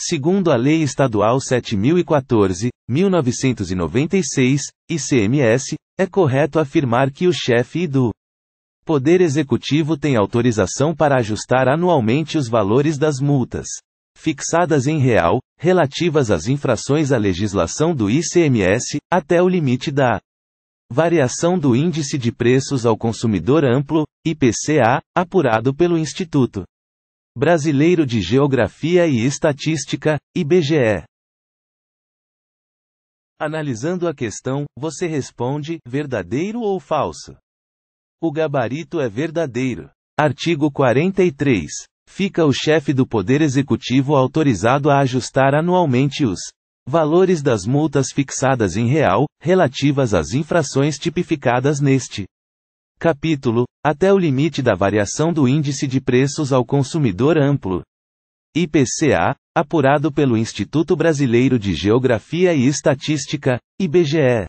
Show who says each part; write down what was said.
Speaker 1: segundo a Lei Estadual 7014, 1996, ICMS, é correto afirmar que o chefe do Poder Executivo tem autorização para ajustar anualmente os valores das multas fixadas em real, relativas às infrações à legislação do ICMS, até o limite da variação do Índice de Preços ao Consumidor Amplo, IPCA, apurado pelo Instituto. Brasileiro de Geografia e Estatística, IBGE. Analisando a questão, você responde: verdadeiro ou falso? O gabarito é verdadeiro. Artigo 43. Fica o chefe do Poder Executivo autorizado a ajustar anualmente os valores das multas fixadas em real, relativas às infrações tipificadas neste capítulo, até o limite da variação do índice de preços ao consumidor amplo. IPCA, apurado pelo Instituto Brasileiro de Geografia e Estatística, IBGE.